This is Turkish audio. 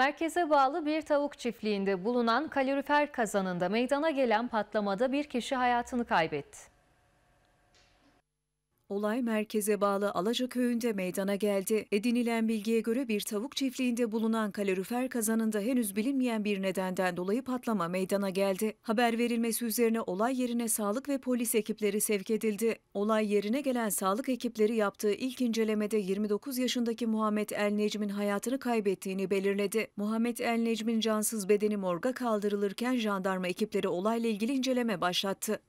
Merkeze bağlı bir tavuk çiftliğinde bulunan kalorifer kazanında meydana gelen patlamada bir kişi hayatını kaybetti. Olay merkeze bağlı Alaca köyünde meydana geldi. Edinilen bilgiye göre bir tavuk çiftliğinde bulunan kalorifer kazanında henüz bilinmeyen bir nedenden dolayı patlama meydana geldi. Haber verilmesi üzerine olay yerine sağlık ve polis ekipleri sevk edildi. Olay yerine gelen sağlık ekipleri yaptığı ilk incelemede 29 yaşındaki Muhammed El Necmin hayatını kaybettiğini belirledi. Muhammed El Necmin cansız bedeni morga kaldırılırken jandarma ekipleri olayla ilgili inceleme başlattı.